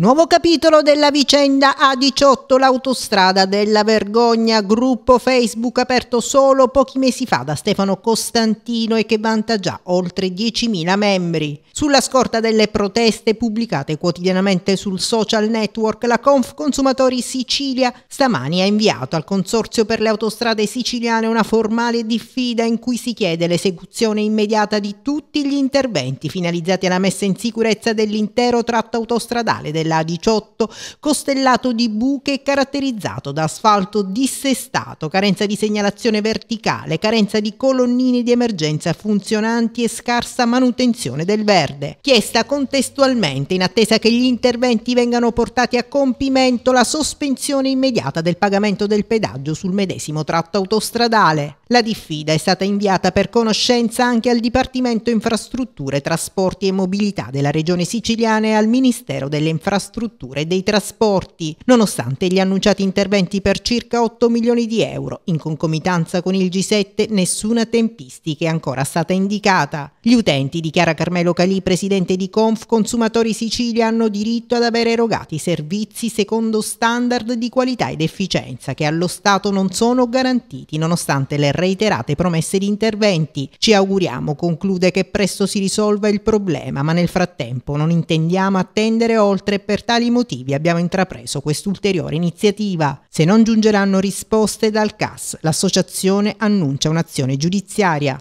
Nuovo capitolo della vicenda A18, l'autostrada della vergogna, gruppo Facebook aperto solo pochi mesi fa da Stefano Costantino e che vanta già oltre 10.000 membri. Sulla scorta delle proteste pubblicate quotidianamente sul social network, la Conf Consumatori Sicilia stamani ha inviato al Consorzio per le autostrade siciliane una formale diffida in cui si chiede l'esecuzione immediata di tutti gli interventi finalizzati alla messa in sicurezza dell'intero tratto autostradale della della 18 costellato di buche e caratterizzato da asfalto dissestato, carenza di segnalazione verticale, carenza di colonnine di emergenza funzionanti e scarsa manutenzione del verde. Chiesta contestualmente, in attesa che gli interventi vengano portati a compimento, la sospensione immediata del pagamento del pedaggio sul medesimo tratto autostradale. La diffida è stata inviata per conoscenza anche al Dipartimento Infrastrutture, Trasporti e Mobilità della Regione Siciliana e al Ministero delle Infrastrutture infrastrutture e dei trasporti, nonostante gli annunciati interventi per circa 8 milioni di euro. In concomitanza con il G7 nessuna tempistica è ancora stata indicata. Gli utenti, dichiara Carmelo Calì, presidente di Conf Consumatori Sicilia, hanno diritto ad avere erogati servizi secondo standard di qualità ed efficienza che allo Stato non sono garantiti nonostante le reiterate promesse di interventi. Ci auguriamo, conclude, che presto si risolva il problema, ma nel frattempo non intendiamo attendere oltre e per tali motivi abbiamo intrapreso quest'ulteriore iniziativa. Se non giungeranno risposte dal CAS, l'associazione annuncia un'azione giudiziaria.